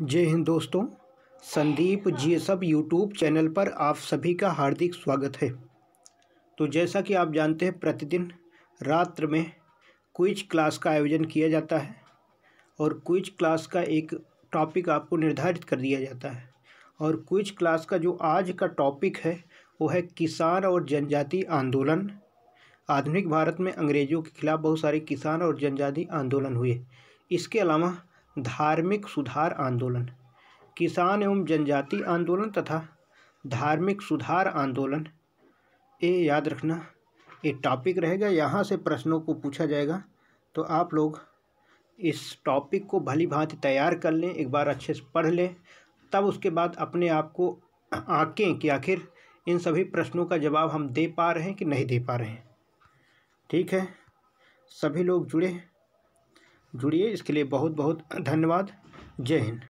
जय हिंद दोस्तों संदीप जी सब यूट्यूब चैनल पर आप सभी का हार्दिक स्वागत है तो जैसा कि आप जानते हैं प्रतिदिन रात्र में क्विज क्लास का आयोजन किया जाता है और क्विज क्लास का एक टॉपिक आपको निर्धारित कर दिया जाता है और क्विज क्लास का जो आज का टॉपिक है वो है किसान और जनजाति आंदोलन आधुनिक भारत में अंग्रेज़ों के खिलाफ़ बहुत सारे किसान और जनजाति आंदोलन हुए इसके अलावा धार्मिक सुधार आंदोलन किसान एवं जनजाति आंदोलन तथा धार्मिक सुधार आंदोलन ये याद रखना ये टॉपिक रहेगा यहाँ से प्रश्नों को पूछा जाएगा तो आप लोग इस टॉपिक को भली भांति तैयार कर लें एक बार अच्छे से पढ़ लें तब उसके बाद अपने आप को आँकें कि आखिर इन सभी प्रश्नों का जवाब हम दे पा रहे हैं कि नहीं दे पा रहे हैं ठीक है सभी लोग जुड़े जुड़िए इसके लिए बहुत बहुत धन्यवाद जय हिंद